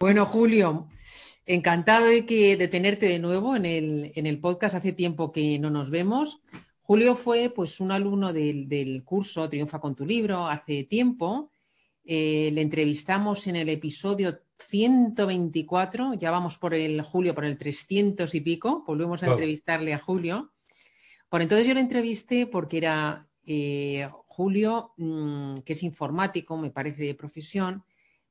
Bueno, Julio, encantado de, que, tenerte de nuevo en el, podcast. Hace tiempo que no nos vemos. Julio fue pues, un alumno del, curso Triunfa con tu libro hace tiempo. Eh, le entrevistamos en el episodio 124, ya vamos por el Julio, por el 300 y pico, volvemos a oh. entrevistarle a Julio. Por entonces yo lo entrevisté porque era eh, Julio, mm, que es informático, me parece de profesión,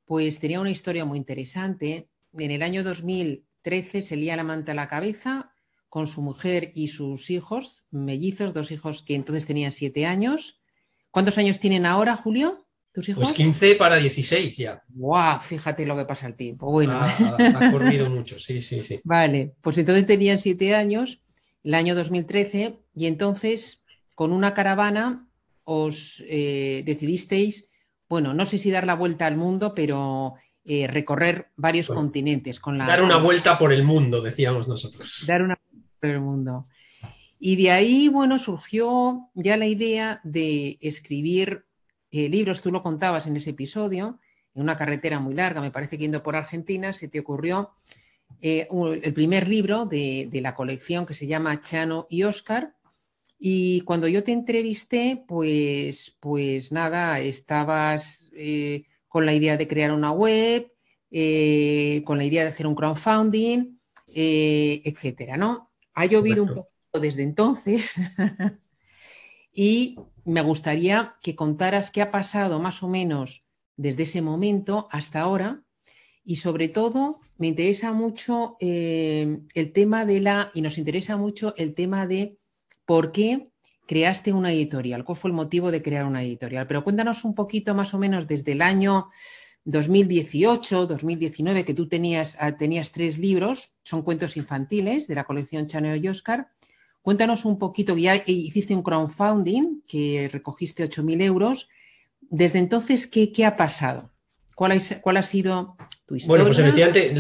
pues tenía una historia muy interesante. En el año 2013 se lía la manta a la cabeza con su mujer y sus hijos, mellizos, dos hijos que entonces tenían siete años. ¿Cuántos años tienen ahora, Julio? ¿Tus pues hijos? Pues 15 para 16 ya. ¡Guau! fíjate lo que pasa el tiempo. Bueno. Ah, ha corrido mucho, sí, sí, sí. Vale, pues entonces tenían siete años, el año 2013, y entonces con una caravana os eh, decidisteis bueno, no sé si dar la vuelta al mundo, pero eh, recorrer varios continentes con la... Dar una vuelta por el mundo, decíamos nosotros. Dar una vuelta por el mundo. Y de ahí, bueno, surgió ya la idea de escribir eh, libros, tú lo contabas en ese episodio, en una carretera muy larga, me parece que yendo por Argentina, se te ocurrió eh, el primer libro de, de, la colección que se llama Chano y Oscar, y cuando yo te entrevisté, pues, pues nada, estabas eh, con la idea de crear una web, eh, con la idea de hacer un crowdfunding, eh, etcétera, ¿no? Ha llovido un poquito desde entonces y me gustaría que contaras qué ha pasado más o menos desde ese momento hasta ahora y sobre todo me interesa mucho el tema de la, y nos interesa mucho el tema de ¿Por qué creaste una editorial? ¿Cuál fue el motivo de crear una editorial? Pero cuéntanos un poquito más o menos desde el año 2018, 2019, que tú tenías, ah, tenías tres libros, son cuentos infantiles de la colección Chaneo y Oscar. Cuéntanos un poquito, ya hiciste un crowdfunding que recogiste 8.000 euros. Desde entonces, ¿qué, qué ha pasado? ¿Cuál, ha sido tu historia? Bueno, pues efectivamente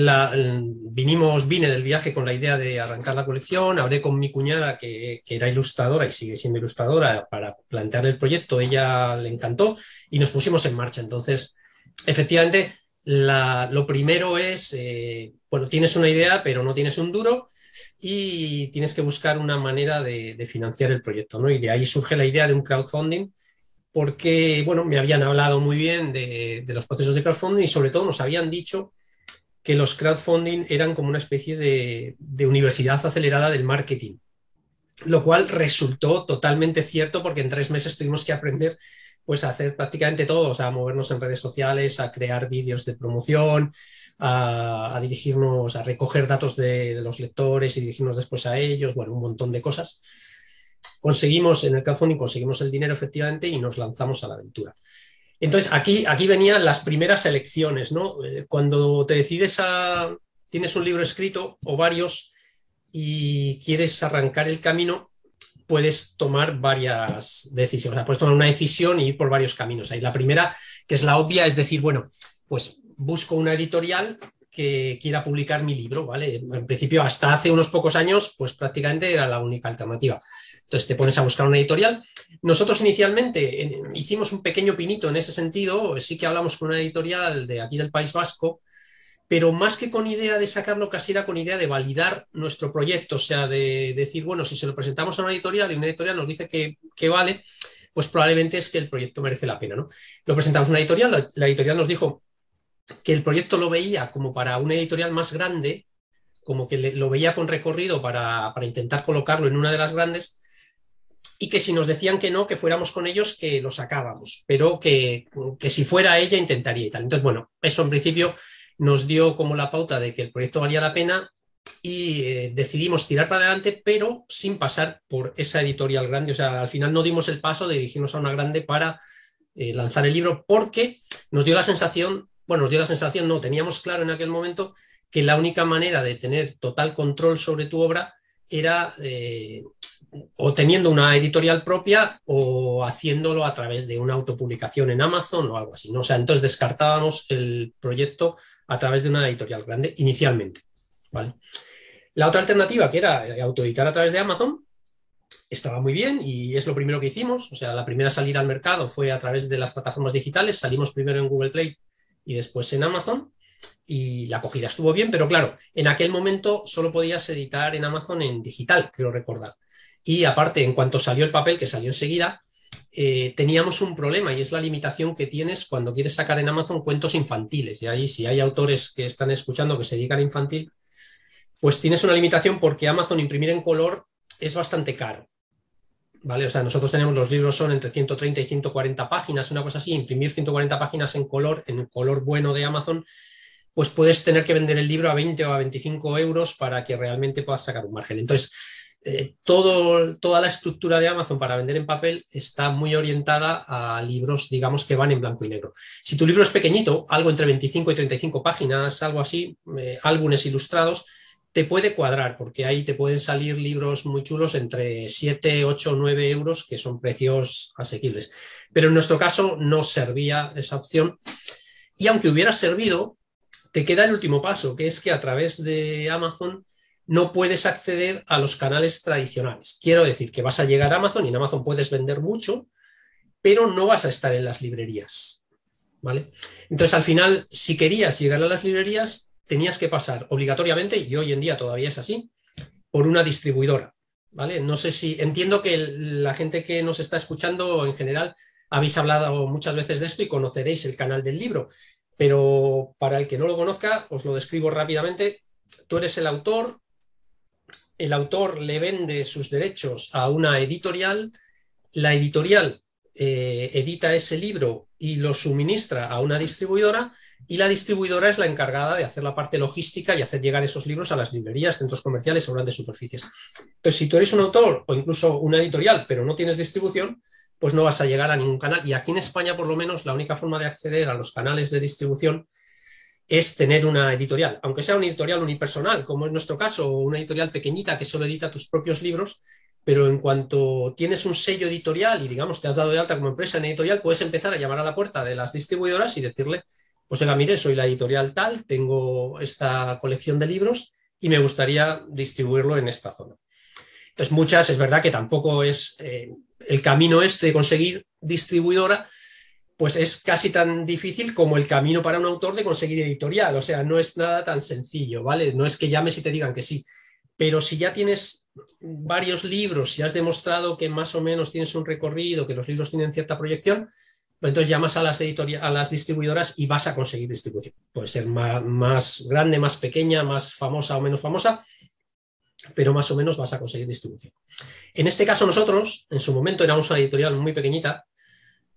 mm, vinimos, vine del viaje con la idea de arrancar la colección, hablé con mi cuñada que, era ilustradora y sigue siendo ilustradora para plantear el proyecto, ella le encantó y nos pusimos en marcha. Entonces, efectivamente, lo primero es, eh, bueno, tienes una idea pero no tienes un duro y tienes que buscar una manera de, de financiar el proyecto, ¿no? Y de ahí surge la idea de un crowdfunding porque bueno, me habían hablado muy bien de, los procesos de crowdfunding y sobre todo nos habían dicho que los crowdfunding eran como una especie de, universidad acelerada del marketing, lo cual resultó totalmente cierto porque en tres meses tuvimos que aprender pues a hacer prácticamente todo, a movernos en redes sociales, a crear vídeos de promoción, a, dirigirnos, a recoger datos de, de, los lectores y dirigirnos después a ellos, bueno, un montón de cosas conseguimos en el y conseguimos el dinero efectivamente y nos lanzamos a la aventura. Entonces, aquí, aquí venían las primeras elecciones, ¿no? Eh, cuando te decides a, tienes un libro escrito o varios y quieres arrancar el camino, puedes tomar varias decisiones. O sea, puedes tomar una decisión y e ir por varios caminos. la primera, que es la obvia, es decir, bueno, pues busco una editorial que quiera publicar mi libro, ¿vale? En principio, hasta hace unos pocos años, pues prácticamente era la única alternativa. Entonces te pones a buscar una editorial. Nosotros inicialmente hicimos un pequeño pinito en ese sentido, sí que hablamos con una editorial de aquí del País Vasco, pero más que con idea de sacarlo, casi era con idea de validar nuestro proyecto, o sea, de, decir, bueno, si se lo presentamos a una editorial y una editorial nos dice que, vale, pues probablemente es que el proyecto merece la pena, ¿no? Lo presentamos a una editorial, la, editorial nos dijo que el proyecto lo veía como para una editorial más grande, como que lo veía con recorrido para, para intentar colocarlo en una de las grandes, y que si nos decían que no, que fuéramos con ellos, que los sacábamos, pero que, si fuera ella intentaría y tal. Entonces, bueno, eso en principio nos dio como la pauta de que el proyecto valía la pena y eh, decidimos tirar para adelante, pero sin pasar por esa editorial grande. O sea, al final no dimos el paso de dirigirnos a una grande para eh, lanzar el libro porque nos dio la sensación, bueno, nos dio la sensación, no, teníamos claro en aquel momento que la única manera de tener total control sobre tu obra era eh, o teniendo una editorial propia o haciéndolo a través de una autopublicación en Amazon o algo así. ¿no? O sea, entonces descartábamos el proyecto a través de una editorial grande inicialmente. ¿vale? La otra alternativa, que era eh, autoeditar a través de Amazon, estaba muy bien y es lo primero que hicimos. O sea, la primera salida al mercado fue a través de las plataformas digitales. Salimos primero en Google Play y después en Amazon y la acogida estuvo bien, pero claro, en aquel momento solo podías editar en Amazon en digital, creo recordar. Y aparte, en cuanto salió el papel, que salió enseguida, eh, teníamos un problema y es la limitación que tienes cuando quieres sacar en Amazon cuentos infantiles. Y ahí, si hay autores que están escuchando que se dedican a infantil, pues tienes una limitación porque Amazon imprimir en color es bastante caro. ¿Vale? O sea, nosotros tenemos los libros son entre 130 y 140 páginas, una cosa así, imprimir 140 páginas en color, en color bueno de Amazon, pues puedes tener que vender el libro a 20 o a 25 euros para que realmente puedas sacar un margen. Entonces, eh, todo, toda la estructura de Amazon para vender en papel está muy orientada a libros, digamos, que van en blanco y negro. Si tu libro es pequeñito, algo entre 25 y 35 páginas, algo así, eh, álbumes ilustrados, te puede cuadrar, porque ahí te pueden salir libros muy chulos entre 7, 8, 9 euros, que son precios asequibles. Pero en nuestro caso no servía esa opción. Y aunque hubiera servido, te queda el último paso, que es que a través de Amazon no puedes acceder a los canales tradicionales. Quiero decir que vas a llegar a Amazon y en Amazon puedes vender mucho, pero no vas a estar en las librerías. ¿Vale? Entonces, al final, si querías llegar a las librerías, tenías que pasar obligatoriamente, y hoy en día todavía es así, por una distribuidora. ¿Vale? No sé si entiendo que la gente que nos está escuchando en general habéis hablado muchas veces de esto y conoceréis el canal del libro, pero para el que no lo conozca, os lo describo rápidamente. Tú eres el autor, el autor le vende sus derechos a una editorial, la editorial eh, edita ese libro y lo suministra a una distribuidora y la distribuidora es la encargada de hacer la parte logística y hacer llegar esos libros a las librerías, centros comerciales o grandes superficies. Entonces, si tú eres un autor o incluso una editorial, pero no tienes distribución, pues no vas a llegar a ningún canal. Y aquí en España, por lo menos, la única forma de acceder a los canales de distribución es tener una editorial, aunque sea una editorial unipersonal, como es nuestro caso, o una editorial pequeñita que solo edita tus propios libros, pero en cuanto tienes un sello editorial y digamos te has dado de alta como empresa en editorial, puedes empezar a llamar a la puerta de las distribuidoras y decirle, pues oiga, mire, soy la editorial tal, tengo esta colección de libros y me gustaría distribuirlo en esta zona. Entonces, muchas, es verdad que tampoco es eh, el camino este de conseguir distribuidora, pues es casi tan difícil como el camino para un autor de conseguir editorial. O sea, no es nada tan sencillo, ¿vale? No es que llames y te digan que sí. Pero si ya tienes varios libros, si has demostrado que más o menos tienes un recorrido, que los libros tienen cierta proyección, pues entonces llamas a las, a las distribuidoras y vas a conseguir distribución. Puede ser más, más grande, más pequeña, más famosa o menos famosa, pero más o menos vas a conseguir distribución. En este caso nosotros, en su momento éramos una editorial muy pequeñita,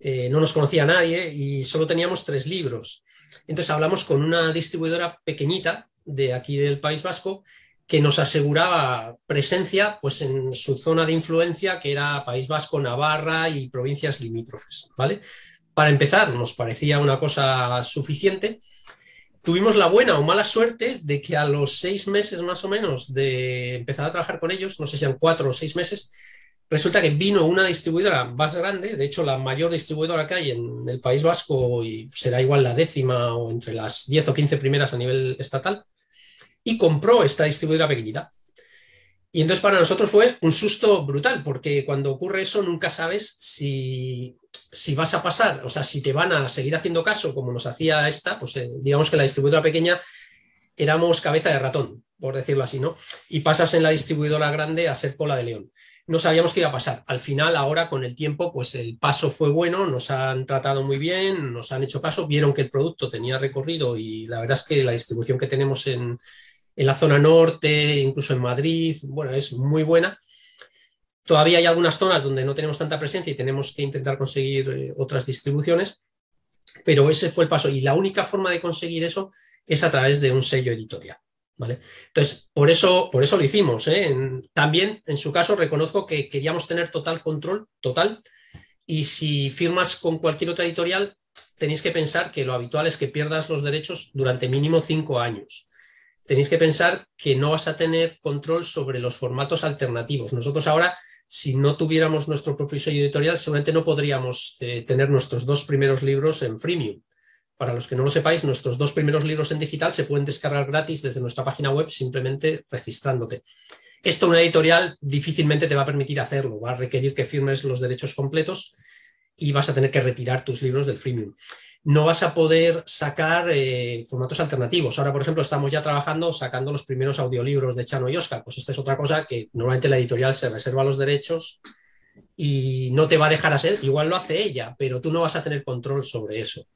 eh, no nos conocía nadie y solo teníamos tres libros. Entonces hablamos con una distribuidora pequeñita de aquí del País Vasco que nos aseguraba presencia pues, en su zona de influencia, que era País Vasco, Navarra y provincias limítrofes. ¿vale? Para empezar, nos parecía una cosa suficiente. Tuvimos la buena o mala suerte de que a los seis meses más o menos de empezar a trabajar con ellos, no sé si eran cuatro o seis meses, Resulta que vino una distribuidora más grande, de hecho la mayor distribuidora que hay en el País Vasco y será igual la décima o entre las 10 o 15 primeras a nivel estatal, y compró esta distribuidora pequeñita. Y entonces para nosotros fue un susto brutal, porque cuando ocurre eso nunca sabes si, vas a pasar, o sea, si te van a seguir haciendo caso como nos hacía esta, pues eh, digamos que la distribuidora pequeña éramos cabeza de ratón, por decirlo así, ¿no? Y pasas en la distribuidora grande a ser cola de león no sabíamos qué iba a pasar. Al final, ahora con el tiempo, pues el paso fue bueno, nos han tratado muy bien, nos han hecho caso, vieron que el producto tenía recorrido y la verdad es que la distribución que tenemos en, en la zona norte, incluso en Madrid, bueno, es muy buena. Todavía hay algunas zonas donde no tenemos tanta presencia y tenemos que intentar conseguir eh, otras distribuciones, pero ese fue el paso. Y la única forma de conseguir eso es a través de un sello editorial. Entonces, por eso, por eso lo hicimos. ¿eh? también, en su caso, reconozco que queríamos tener total control, total, y si firmas con cualquier otra editorial, tenéis que pensar que lo habitual es que pierdas los derechos durante mínimo cinco años. Tenéis que pensar que no vas a tener control sobre los formatos alternativos. Nosotros ahora, si no tuviéramos nuestro propio sello editorial, seguramente no podríamos eh, tener nuestros dos primeros libros en freemium. Para los que no lo sepáis, nuestros dos primeros libros en digital se pueden descargar gratis desde nuestra página web simplemente registrándote. Esto una editorial difícilmente te va a permitir hacerlo, va a requerir que firmes los derechos completos y vas a tener que retirar tus libros del freemium. No vas a poder sacar eh, formatos alternativos. Ahora, por ejemplo, estamos ya trabajando sacando los primeros audiolibros de Chano y Oscar. Pues esta es otra cosa que normalmente la editorial se reserva los derechos y no te va a dejar hacer. Igual lo hace ella, pero tú no vas a tener control sobre eso.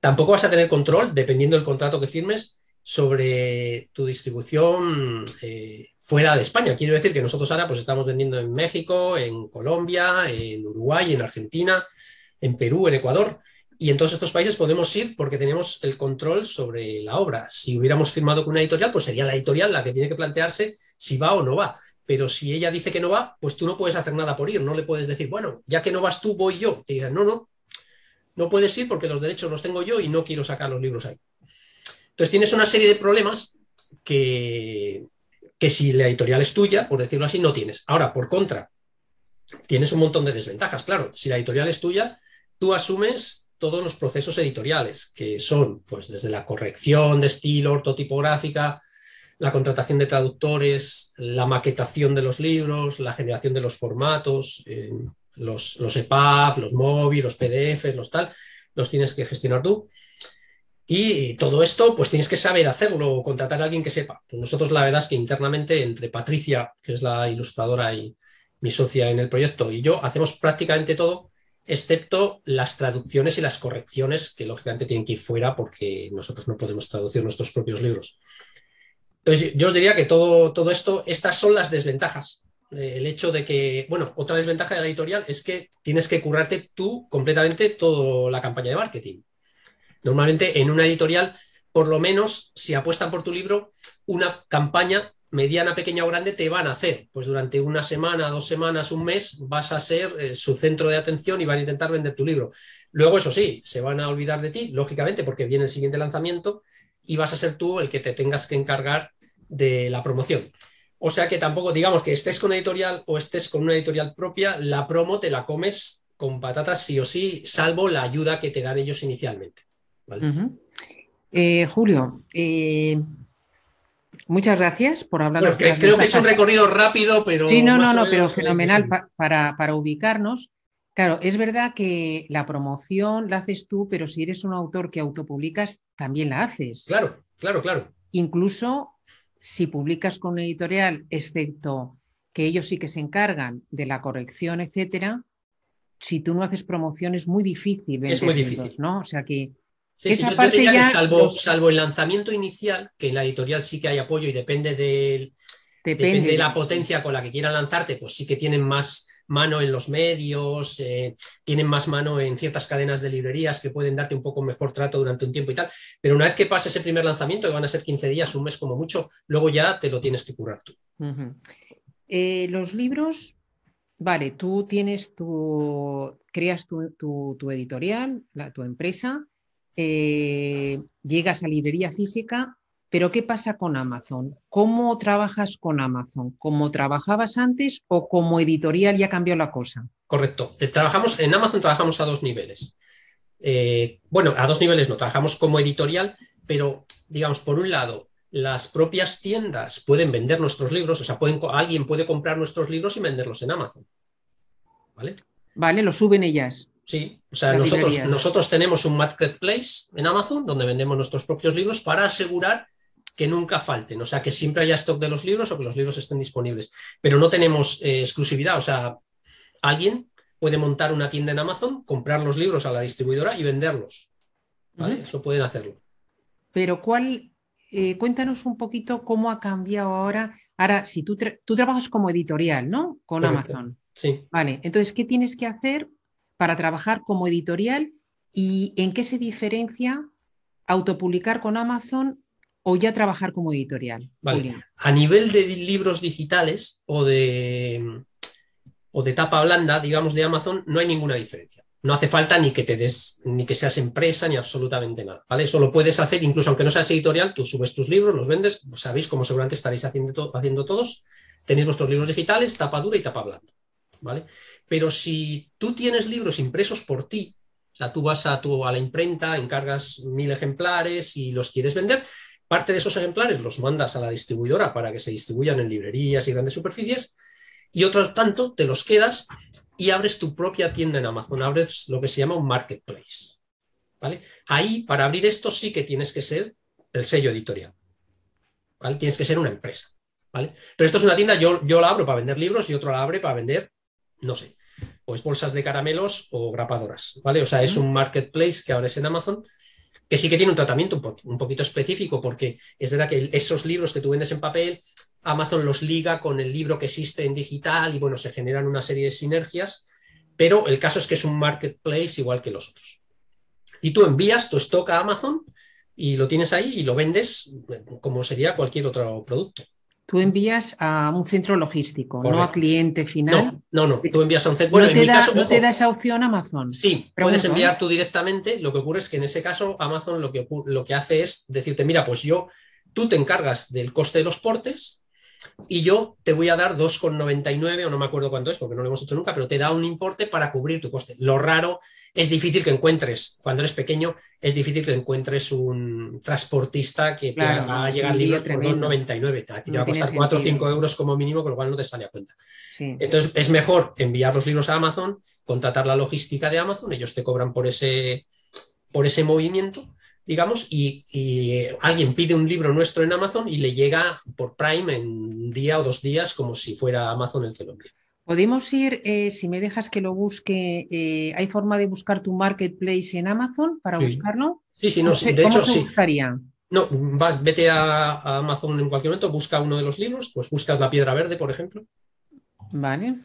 Tampoco vas a tener control, dependiendo del contrato que firmes, sobre tu distribución eh, fuera de España. Quiero decir que nosotros ahora pues, estamos vendiendo en México, en Colombia, en Uruguay, en Argentina, en Perú, en Ecuador. Y en todos estos países podemos ir porque tenemos el control sobre la obra. Si hubiéramos firmado con una editorial, pues sería la editorial la que tiene que plantearse si va o no va. Pero si ella dice que no va, pues tú no puedes hacer nada por ir. No le puedes decir, bueno, ya que no vas tú, voy yo. Te dirán, no, no, no puedes ir porque los derechos los tengo yo y no quiero sacar los libros ahí. Entonces tienes una serie de problemas que, que si la editorial es tuya, por decirlo así, no tienes. Ahora, por contra, tienes un montón de desventajas, claro. Si la editorial es tuya, tú asumes todos los procesos editoriales, que son pues desde la corrección de estilo, ortotipográfica, la contratación de traductores, la maquetación de los libros, la generación de los formatos, eh, los, los EPUB, los MOBI, los PDFs, los tal, los tienes que gestionar tú. Y todo esto, pues tienes que saber hacerlo o contratar a alguien que sepa. Pues nosotros, la verdad es que internamente, entre Patricia, que es la ilustradora y mi socia en el proyecto, y yo, hacemos prácticamente todo, excepto las traducciones y las correcciones, que lógicamente tienen que ir fuera porque nosotros no podemos traducir nuestros propios libros. Entonces, yo os diría que todo, todo esto, estas son las desventajas eh, el hecho de que, bueno, otra desventaja de la editorial es que tienes que currarte tú completamente toda la campaña de marketing. Normalmente en una editorial, por lo menos si apuestan por tu libro, una campaña mediana, pequeña o grande te van a hacer. Pues durante una semana, dos semanas, un mes, vas a ser eh, su centro de atención y van a intentar vender tu libro. Luego, eso sí, se van a olvidar de ti, lógicamente, porque viene el siguiente lanzamiento y vas a ser tú el que te tengas que encargar de la promoción. O sea que tampoco, digamos que estés con editorial o estés con una editorial propia, la promo te la comes con patatas sí o sí, salvo la ayuda que te dan ellos inicialmente. Eh, Julio, eh, muchas gracias por hablar. creo que he hecho un recorrido rápido, pero... Sí, no, no, no, pero fenomenal para, para ubicarnos. Claro, es verdad que la promoción la haces tú, pero si eres un autor que autopublicas, también la haces. Claro, claro, claro. Incluso si publicas con una editorial, excepto que ellos sí que se encargan de la corrección, etcétera, si tú no haces promoción es muy difícil. Es muy difícil. ¿no? O sea que. parte ya... que salvo, el lanzamiento inicial, que en la editorial sí que hay apoyo y depende depende de la potencia con la que quieran lanzarte, pues sí que tienen más, mano en los medios, eh, tienen más mano en ciertas cadenas de librerías que pueden darte un poco mejor trato durante un tiempo y tal. Pero una vez que pase ese primer lanzamiento, que van a ser 15 días, un mes como mucho, luego ya te lo tienes que currar tú. Eh, los libros, vale, tú tienes tu, creas tu, editorial, la, tu empresa, eh, llegas a librería física pero ¿qué pasa con Amazon? ¿Cómo trabajas con Amazon? ¿Cómo trabajabas antes o como editorial ya cambió la cosa? Correcto. Eh, trabajamos, en Amazon trabajamos a dos niveles. Eh, bueno, a dos niveles no, trabajamos como editorial, pero digamos, por un lado, las propias tiendas pueden vender nuestros libros, o sea, alguien puede comprar nuestros libros y venderlos en Amazon. ¿Vale? Vale, lo suben ellas. Sí, o sea, nosotros tenemos un marketplace en Amazon donde vendemos nuestros propios libros para asegurar que nunca falten, o sea, que siempre haya stock de los libros o que los libros estén disponibles. Pero no tenemos eh, exclusividad, o sea, alguien puede montar una tienda en Amazon, comprar los libros a la distribuidora y venderlos. ¿vale? Eso pueden hacerlo. Pero cuál, eh, cuéntanos un poquito cómo ha cambiado ahora. Ahora, si tú, tú trabajas como editorial, ¿no? Con Amazon. Sí. Vale, entonces, ¿qué tienes que hacer para trabajar como editorial y en qué se diferencia autopublicar con Amazon o ya trabajar como editorial? A nivel de libros digitales o de, o de tapa blanda, digamos, de Amazon, no hay ninguna diferencia. No hace falta ni que te des, ni que seas empresa, ni absolutamente nada. ¿vale? Eso lo puedes hacer, incluso aunque no seas editorial, tú subes tus libros, los vendes, pues sabéis como seguramente estaréis haciendo, haciendo todos. Tenéis vuestros libros digitales, tapa dura y tapa blanda. ¿vale? Pero si tú tienes libros impresos por ti, o sea, tú vas a, tu, a la imprenta, encargas mil ejemplares y los quieres vender, Parte de esos ejemplares los mandas a la distribuidora para que se distribuyan en librerías y grandes superficies y otro tanto te los quedas y abres tu propia tienda en Amazon, abres lo que se llama un marketplace. ¿vale? Ahí, para abrir esto, sí que tienes que ser el sello editorial. Tienes que ser una empresa. ¿vale? Pero esto es una tienda, yo, yo la abro para vender libros y otro la abre para vender, no sé, pues bolsas de caramelos o grapadoras. ¿vale? O sea, es un marketplace que abres en Amazon que sí que tiene un tratamiento un, poquito específico, porque es verdad que esos libros que tú vendes en papel, Amazon los liga con el libro que existe en digital y bueno, se generan una serie de sinergias, pero el caso es que es un marketplace igual que los otros. Y tú envías tu stock a Amazon y lo tienes ahí y lo vendes como sería cualquier otro producto tú envías a un centro logístico, no a cliente final. No, no, Tú envías a un centro. Bueno, te en caso, esa opción Amazon. Sí, puedes enviar ¿eh? tú directamente. Lo que ocurre es que en ese caso Amazon lo que, lo que hace es decirte, mira, pues yo, tú te encargas del coste de los portes y yo te voy a dar 2,99 o no me acuerdo cuánto es, porque no lo hemos hecho nunca, pero te da un importe para cubrir tu coste. Lo raro es difícil que encuentres, cuando eres pequeño, es difícil que encuentres un transportista que te va a llegar libros por 2,99. te va a costar 4 o 5 euros como mínimo, con lo cual no te sale a cuenta. Entonces, es mejor enviar los libros a Amazon, contratar la logística de Amazon, ellos te cobran por ese, por ese movimiento digamos, y, y, eh, alguien pide un libro nuestro en Amazon y le llega por Prime en un día o dos días como si fuera Amazon el que lo envía. Podemos ir, eh, si me dejas que lo busque, eh, ¿hay forma de buscar tu marketplace en Amazon para buscarlo? Sí, sí, no, de hecho, sí. Buscaría? No, vete a, Amazon en cualquier momento, busca uno de los libros, pues buscas La Piedra Verde, por ejemplo. Vale.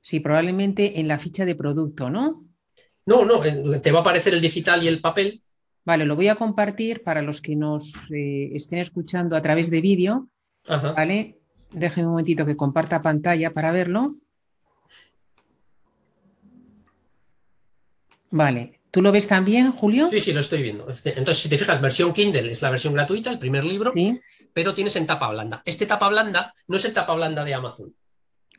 Sí, probablemente en la ficha de producto, ¿no? No, no, te va a aparecer el digital y el papel. Vale, lo voy a compartir para los que nos eh, estén escuchando a través de vídeo ¿Vale? déjeme un momentito que comparta pantalla para verlo. Vale. ¿Tú lo ves también, Julio? Sí, sí, lo estoy viendo. Este, entonces, si te fijas, versión Kindle es la versión gratuita, el primer libro, pero tienes en tapa blanda. Este tapa blanda no es el tapa blanda de Amazon,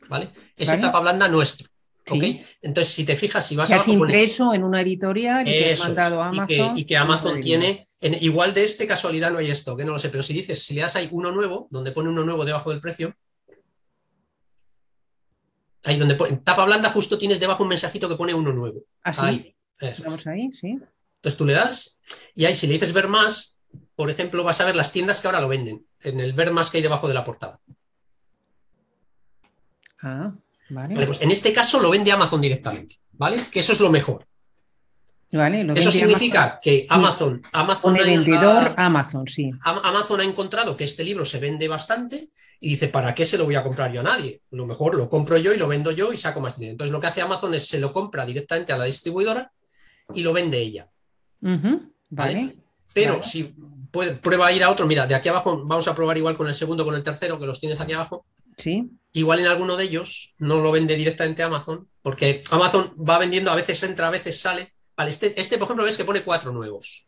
¿vale? Es el tapa blanda nuestro. ¿okay? Entonces, si te fijas, si vas a. impreso en una editorial y Amazon. y que Amazon tiene igual de este casualidad no hay esto, que no lo sé, pero si dices, si le das ahí uno nuevo, donde pone uno nuevo debajo del precio, ahí donde en tapa blanda justo tienes debajo un mensajito que pone uno nuevo. Ah, ahí, ahí, sí. Entonces tú le das y ahí si le dices ver más, por ejemplo, vas a ver las tiendas que ahora lo venden, en el ver más que hay debajo de la portada. Ah, vale. vale pues en este caso lo vende Amazon directamente, ¿vale? Que eso es lo mejor. Eso significa que Amazon, Amazon ha, Amazon, sí. Amazon ha encontrado que este libro se vende bastante y dice, ¿para qué se lo voy a comprar yo a nadie? Lo mejor lo compro yo y lo vendo yo y saco más dinero. Entonces lo que hace Amazon es se lo compra directamente a la distribuidora y lo vende ella. vale, Pero si prueba a ir a otro, mira, de aquí abajo vamos a probar igual con el segundo, con el tercero, que los tienes aquí abajo. Sí. Igual en alguno de ellos no lo vende directamente Amazon, porque Amazon va vendiendo, a veces entra, a veces sale este, este, por ejemplo ves que pone cuatro nuevos.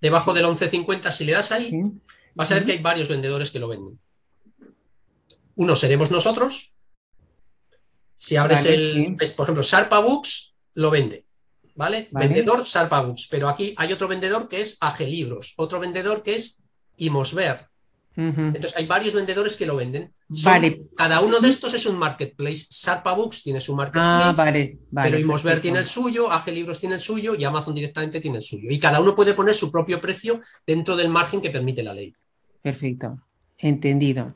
Debajo del 11.50, si le das ahí, vas a ver que hay varios vendedores que lo venden. Uno seremos nosotros. Si abres el, por ejemplo, Sarpa Books, lo vende. ¿Vale? Vendedor Sarpa Books. Pero aquí hay otro vendedor que es Libros otro vendedor que es Imosver, entonces hay varios vendedores que lo venden. Cada uno de estos es un marketplace. Sarpa Books tiene su marketplace. Ah, vale, pero Imosver tiene el suyo, Age Libros tiene el suyo y Amazon directamente tiene el suyo. Y cada uno puede poner su propio precio dentro del margen que permite la ley. Perfecto, entendido.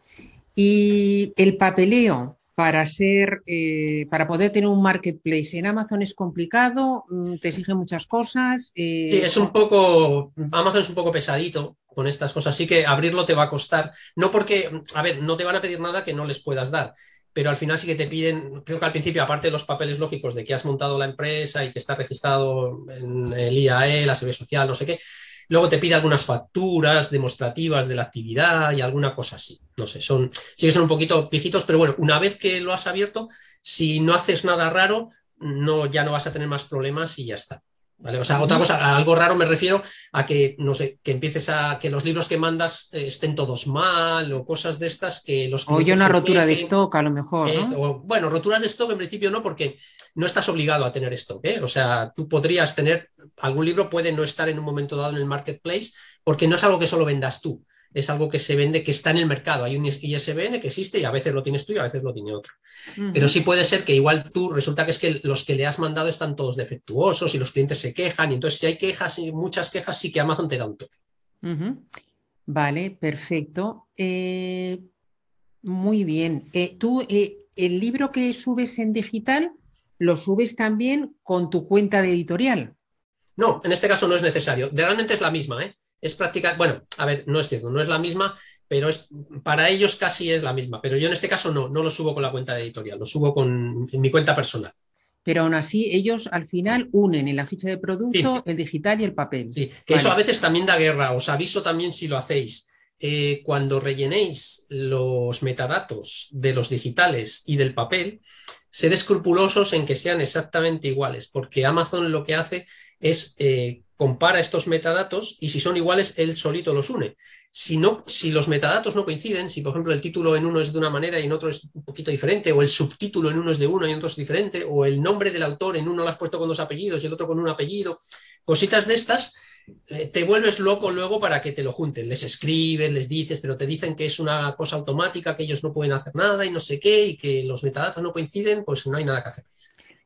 Y el papeleo para ser, eh, para poder tener un marketplace en Amazon es complicado, mm, te exige muchas cosas. Eh, sí, es un poco, Amazon es un poco pesadito con estas cosas. Así que abrirlo te va a costar. No porque, a ver, no te van a pedir nada que no les puedas dar, pero al final sí que te piden, creo que al principio, aparte de los papeles lógicos de que has montado la empresa y que está registrado en el IAE, la Seguridad Social, no sé qué, luego te pide algunas facturas demostrativas de la actividad y alguna cosa así. No sé, son, sí que son un poquito pijitos, pero bueno, una vez que lo has abierto, si no haces nada raro, no, ya no vas a tener más problemas y ya está. O sea, otra cosa, algo raro me refiero a que, no sé, que empieces a que los libros que mandas eh, estén todos mal o cosas de estas que los... O yo una rotura de stock a lo mejor. bueno, roturas de stock en principio no, porque no estás obligado a tener stock. ¿eh? O sea, tú podrías tener, algún libro puede no estar en un momento dado en el marketplace porque no es algo que solo vendas tú es algo que se vende, que está en el mercado. Hay un ISBN que existe y a veces lo tienes tú y a veces lo tiene otro. Pero sí puede ser que igual tú, resulta que es que los que le has mandado están todos defectuosos y los clientes se quejan. Y entonces si hay quejas, y muchas quejas, sí que Amazon te da un toque. Vale, perfecto. Eh, muy bien. Eh, tú, eh, el libro que subes en digital, lo subes también con tu cuenta de editorial. No, en este caso no es necesario. Realmente es la misma, ¿eh? es práctica, bueno, a ver, no es cierto, no es la misma, pero es, para ellos casi es la misma. Pero yo en este caso no, no lo subo con la cuenta de editorial, lo subo con mi cuenta personal. Pero aún así, ellos al final unen en la ficha de producto el digital y el papel. Sí. Que eso a veces también da guerra. Os aviso también si lo hacéis. Eh, cuando rellenéis los metadatos de los digitales y del papel, sed escrupulosos en que sean exactamente iguales, porque Amazon lo que hace es eh, compara estos metadatos y si son iguales, él solito los une. Si, no, si los metadatos no coinciden, si por ejemplo el título en uno es de una manera y en otro es un poquito diferente, o el subtítulo en uno es de uno y en otro es diferente, o el nombre del autor en uno lo has puesto con dos apellidos y el otro con un apellido, cositas de estas, eh, te vuelves loco luego para que te lo junten. Les escribes, les dices, pero te dicen que es una cosa automática, que ellos no pueden hacer nada y no sé qué, y que los metadatos no coinciden, pues no hay nada que hacer.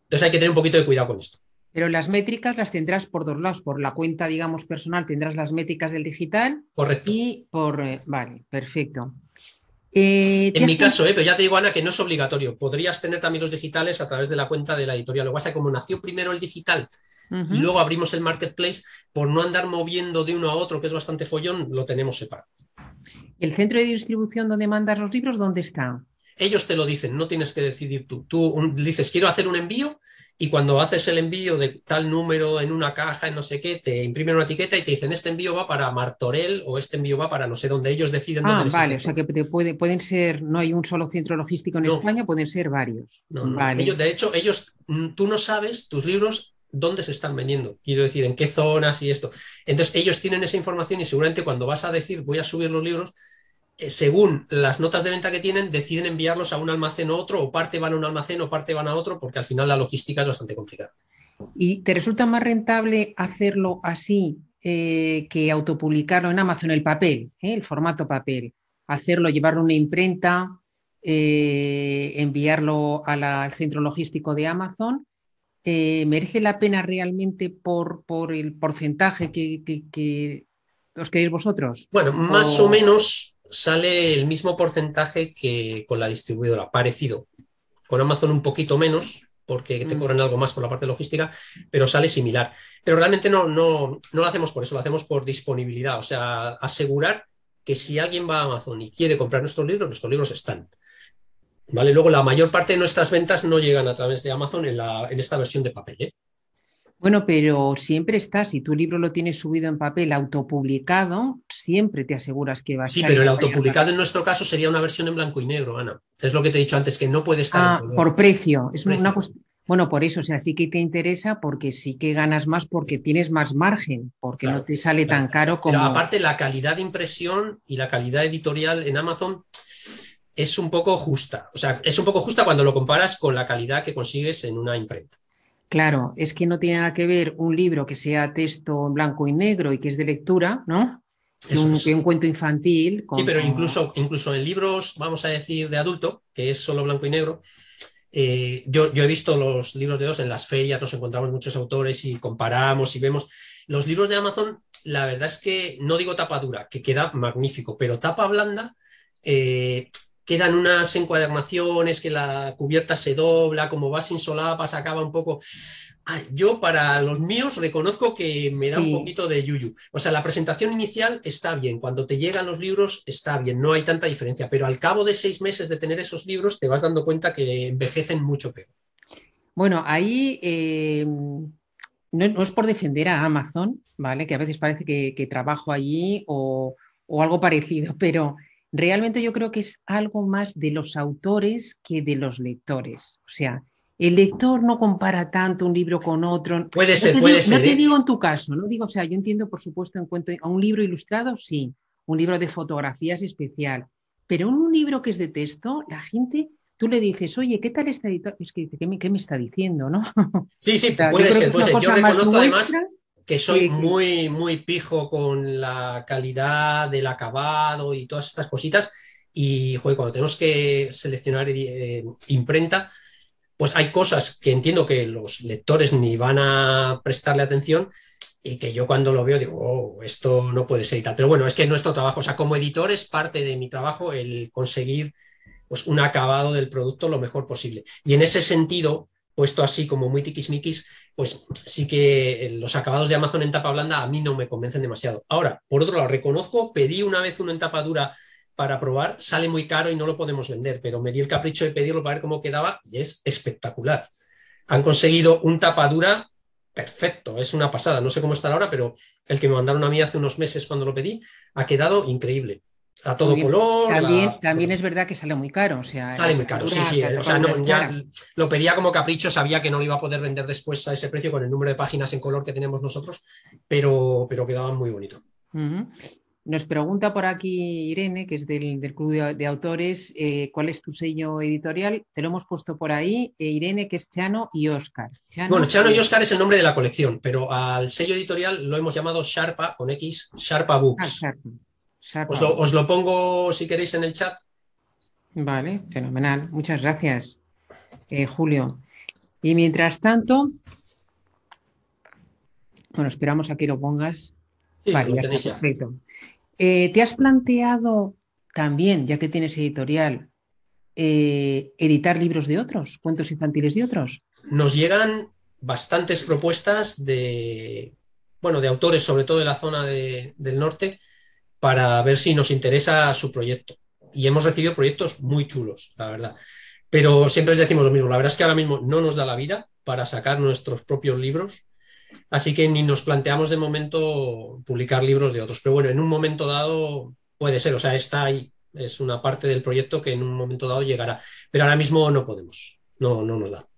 Entonces hay que tener un poquito de cuidado con esto. Pero las métricas las tendrás por dos lados, por la cuenta, digamos, personal, tendrás las métricas del digital. Correcto. Y por... Eh, vale, perfecto. Eh, en mi caso, eh, pero ya te digo, Ana, que no es obligatorio. Podrías tener también los digitales a través de la cuenta de la editorial. Lo que pasa es que como nació primero el digital y luego abrimos el marketplace, por no andar moviendo de uno a otro, que es bastante follón, lo tenemos separado. ¿El centro de distribución donde mandas los libros, dónde está? Ellos te lo dicen, no tienes que decidir tú. Tú dices, quiero hacer un envío y cuando haces el envío de tal número en una caja, en no sé qué, te imprimen una etiqueta y te dicen este envío va para Martorell o este envío va para no sé dónde. Ellos deciden ah, Vale, o sea que pueden ser, no hay un solo centro logístico en España, pueden ser varios. de hecho, ellos, mm, tú no sabes tus libros dónde se están vendiendo, quiero decir, en qué zonas y esto. Entonces, ellos tienen esa información y seguramente cuando vas a decir voy a subir los libros, eh, según las notas de venta que tienen, deciden enviarlos a un almacén o otro, o parte van a un almacén o parte van a otro, porque al final la logística es bastante complicada. ¿Y te resulta más rentable hacerlo así eh, que autopublicarlo en Amazon, el papel, eh, el formato papel? Hacerlo, llevarlo a una imprenta, enviarlo al centro logístico de Amazon. ¿Merece la pena realmente por, el porcentaje que, os queréis vosotros? Bueno, más o menos sale el mismo porcentaje que con la distribuidora, parecido. Con Amazon un poquito menos, porque te mm. cobran algo más por la parte logística, pero sale similar. Pero realmente no, no, lo hacemos por eso, lo hacemos por disponibilidad, o sea, asegurar que si alguien va a Amazon y quiere comprar nuestros libros, nuestros libros están. ¿Vale? Luego la mayor parte de nuestras ventas no llegan a través de Amazon en, en esta versión de papel. ¿eh? Bueno, pero siempre está, si tu libro lo tienes subido en papel autopublicado, siempre te aseguras que va a Sí, pero el autopublicado en nuestro caso sería una versión en blanco y negro, Ana. Es lo que te he dicho antes, que no puede estar. Ah, por precio. Es una Bueno, por eso, o sea, sí que te interesa porque sí que ganas más porque tienes más margen, porque no te sale tan caro como. aparte, la calidad de impresión y la calidad editorial en Amazon es un poco justa. O sea, es un poco justa cuando lo comparas con la calidad que consigues en una imprenta. Claro, es que no tiene nada que ver un libro que sea texto en blanco y negro y que es de lectura, ¿no? Que un, es. un, cuento infantil. Sí, pero incluso, incluso en libros, vamos a decir, de adulto, que es solo blanco y negro, eh, yo, he visto los libros de dos en las ferias, nos encontramos muchos autores y comparamos y vemos. Los libros de Amazon, la verdad es que no digo tapa dura, que queda magnífico, pero tapa blanda, eh, quedan unas encuadernaciones, que la cubierta se dobla, como va sin pasa, acaba un poco. Ah, yo para los míos reconozco que me da un poquito de yuyu. O sea, la presentación inicial está bien, cuando te llegan los libros está bien, no hay tanta diferencia, pero al cabo de seis meses de tener esos libros te vas dando cuenta que envejecen mucho peor. Bueno, ahí eh, no, es por defender a Amazon, ¿vale? Que a veces parece que, trabajo allí o, o algo parecido, pero realmente yo creo que es algo más de los autores que de los lectores. O sea, el lector no compara tanto un libro con otro. Puede ser, puede ser. No te ¿eh? digo en tu caso, no digo, o sea, yo entiendo, por supuesto, en cuanto a un libro ilustrado, sí, un libro de fotografías especial, pero un libro que es de texto, la gente, tú le dices, oye, ¿qué tal está editor? Es que, ¿qué me, qué me está diciendo, no? Sí, sí, puede ser, puede Yo reconozco además que soy muy, muy pijo con la calidad del acabado y todas estas cositas. Y cuando tenemos que seleccionar eh, imprenta, pues hay cosas que entiendo que los lectores ni van a prestarle atención y que yo cuando lo veo digo, oh, esto no puede ser y Pero bueno, es que nuestro trabajo. O sea, como editor es parte de mi trabajo el conseguir pues, un acabado del producto lo mejor posible. Y en ese sentido, puesto así como muy tiquismiquis, pues sí que los acabados de Amazon en tapa blanda a mí no me convencen demasiado. Ahora, por otro lado, reconozco, pedí una vez uno en tapa dura para probar, sale muy caro y no lo podemos vender, pero me di el capricho de pedirlo para ver cómo quedaba y es espectacular. Han conseguido un tapa dura perfecto, es una pasada, no sé cómo está ahora, pero el que me mandaron a mí hace unos meses cuando lo pedí ha quedado increíble a todo color. También, también es verdad que sale muy caro. O sea, sale muy caro, sí, sí. O sea, lo pedía como capricho, sabía que no lo iba a poder vender después a ese precio con el número de páginas en color que tenemos nosotros, pero, pero quedaba muy bonito. Nos pregunta por aquí Irene, que es del, Club de, Autores, eh, ¿cuál es tu sello editorial? Te lo hemos puesto por ahí, eh, Irene, que es Chano y Oscar. bueno, Chano y Oscar es el nombre de la colección, pero al sello editorial lo hemos llamado Sharpa, con X, Sharpa Books. Ah, os lo, pongo si queréis en el chat. Vale, fenomenal. Muchas gracias, eh, Julio. Y mientras tanto, bueno, esperamos a que lo pongas. vale, perfecto. Eh, ¿Te has planteado también, ya que tienes editorial, eh, editar libros de otros, cuentos infantiles de otros? Nos llegan bastantes propuestas de, bueno, de autores, sobre todo de la zona del norte, para ver si nos interesa su proyecto. Y hemos recibido proyectos muy chulos, la verdad. Pero siempre les decimos lo mismo, la verdad es que ahora mismo no nos da la vida para sacar nuestros propios libros, así que ni nos planteamos de momento publicar libros de otros. Pero bueno, en un momento dado puede ser, o sea, está ahí, es una parte del proyecto que en un momento dado llegará, pero ahora mismo no podemos, no, no nos da.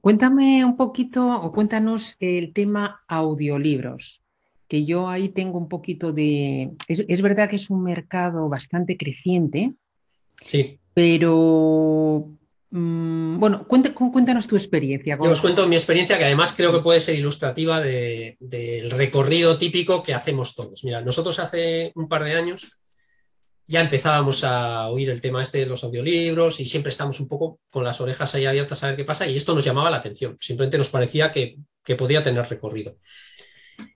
Cuéntame un poquito o cuéntanos el tema audiolibros que yo ahí tengo un poquito de... Es, verdad que es un mercado bastante creciente. Sí. Pero, mm, bueno, cuéntanos tu experiencia. Yo os cuento mi experiencia, que además creo que puede ser ilustrativa del recorrido típico que hacemos todos. Mira, nosotros hace un par de años ya empezábamos a oír el tema este de los audiolibros y siempre estamos un poco con las orejas ahí abiertas a ver qué pasa y esto nos llamaba la atención. Simplemente nos parecía que, que podía tener recorrido.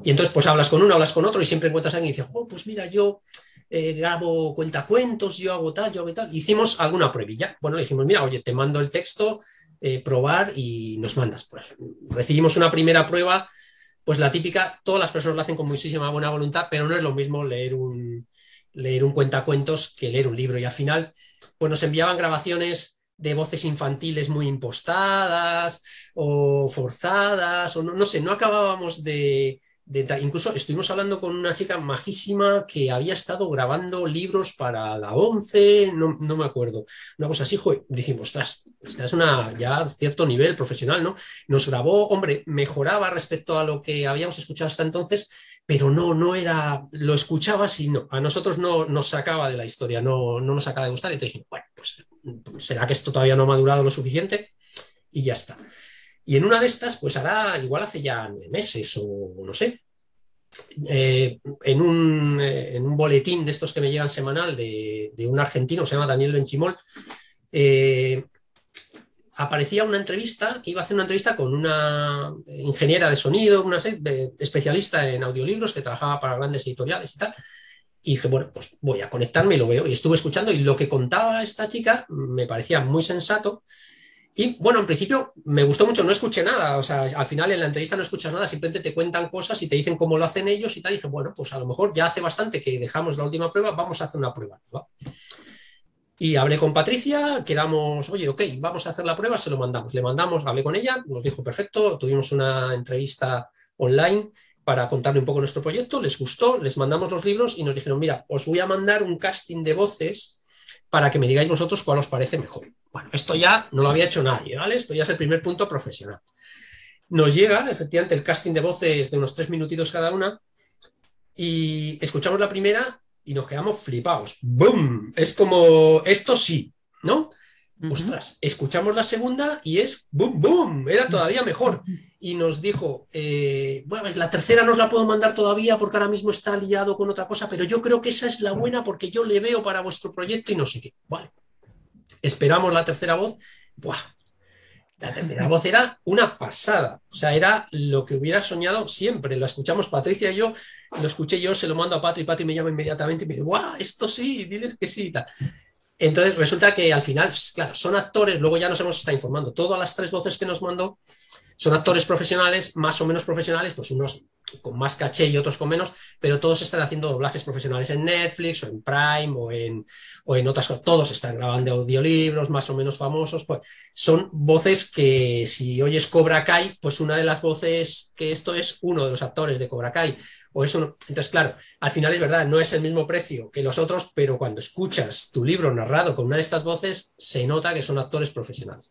Y entonces, pues hablas con uno, hablas con otro y siempre encuentras a alguien y dices, oh, pues mira, yo eh, grabo cuentacuentos, yo hago tal, yo hago tal. Hicimos alguna ya. Bueno, le dijimos, mira, oye, te mando el texto, eh, probar y nos mandas. Pues, recibimos una primera prueba, pues la típica, todas las personas lo hacen con muchísima buena voluntad, pero no es lo mismo leer un, leer un cuentacuentos que leer un libro. Y al final, pues nos enviaban grabaciones de voces infantiles muy impostadas o forzadas, o no sé, no acabábamos de, incluso estuvimos hablando con una chica majísima que había estado grabando libros para la 11, no, me acuerdo, una cosa así, joder, dijimos, ostras, esta es una ya cierto nivel profesional, ¿no? Nos grabó, hombre, mejoraba respecto a lo que habíamos escuchado hasta entonces, pero no, no era, lo escuchaba sino a nosotros no nos sacaba de la historia, no, no nos acaba de gustar, y te dije, bueno, pues será que esto todavía no ha madurado lo suficiente y ya está. Y en una de estas, pues hará, igual hace ya meses o no sé, eh, eh, en, un, boletín de estos que me llegan semanal de, un argentino, se llama Daniel Benchimol, eh, aparecía una entrevista, que iba a hacer una entrevista con una ingeniera de sonido, una especialista en audiolibros que trabajaba para grandes editoriales y tal. Y dije, bueno, pues voy a conectarme y lo veo. Y estuve escuchando y lo que contaba esta chica me parecía muy sensato y bueno, en principio me gustó mucho, no escuché nada, o sea, al final en la entrevista no escuchas nada, simplemente te cuentan cosas y te dicen cómo lo hacen ellos y tal. Y dije, bueno, pues a lo mejor ya hace bastante que dejamos la última prueba, vamos a hacer una prueba Y hablé con Patricia, quedamos, oye, ok, vamos a hacer la prueba, se lo mandamos. Le mandamos, hablé con ella, nos dijo perfecto, tuvimos una entrevista online para contarle un poco nuestro proyecto, les gustó, les mandamos los libros y nos dijeron, mira, os voy a mandar un casting de voces para que me digáis vosotros cuál os parece mejor. Bueno, esto ya no lo había hecho nadie, ¿vale? Esto ya es el primer punto profesional. Nos llega, efectivamente, el casting de voces de unos tres minutitos cada una y escuchamos la primera y nos quedamos flipados. ¡Bum! Es como, esto sí, ¿no? Ostras, escuchamos la segunda y es ¡bum, bum! Era todavía mejor. y nos dijo, eh, bueno, la tercera no os la puedo mandar todavía porque ahora mismo está liado con otra cosa, pero yo creo que esa es la buena porque yo le veo para vuestro proyecto y no sé qué. Vale, esperamos la tercera voz. Buah. La tercera voz era una pasada, o sea, era lo que hubiera soñado siempre. Lo escuchamos Patricia y yo, lo escuché yo, se lo mando a Patri, Patri me llama inmediatamente y me dice, ¡guau! Esto sí, diles que sí y tal. Entonces resulta que al final, claro, son actores, luego ya nos hemos estado informando. Todas las tres voces que nos mandó son actores profesionales, más o menos profesionales, pues unos con más caché y otros con menos, pero todos están haciendo doblajes profesionales en Netflix o en Prime o en, o en otras cosas. Todos están grabando audiolibros más o menos famosos. Pues son voces que si oyes Cobra Kai, pues una de las voces que esto es uno de los actores de Cobra Kai. O eso Entonces, claro, al final es verdad, no es el mismo precio que los otros, pero cuando escuchas tu libro narrado con una de estas voces, se nota que son actores profesionales.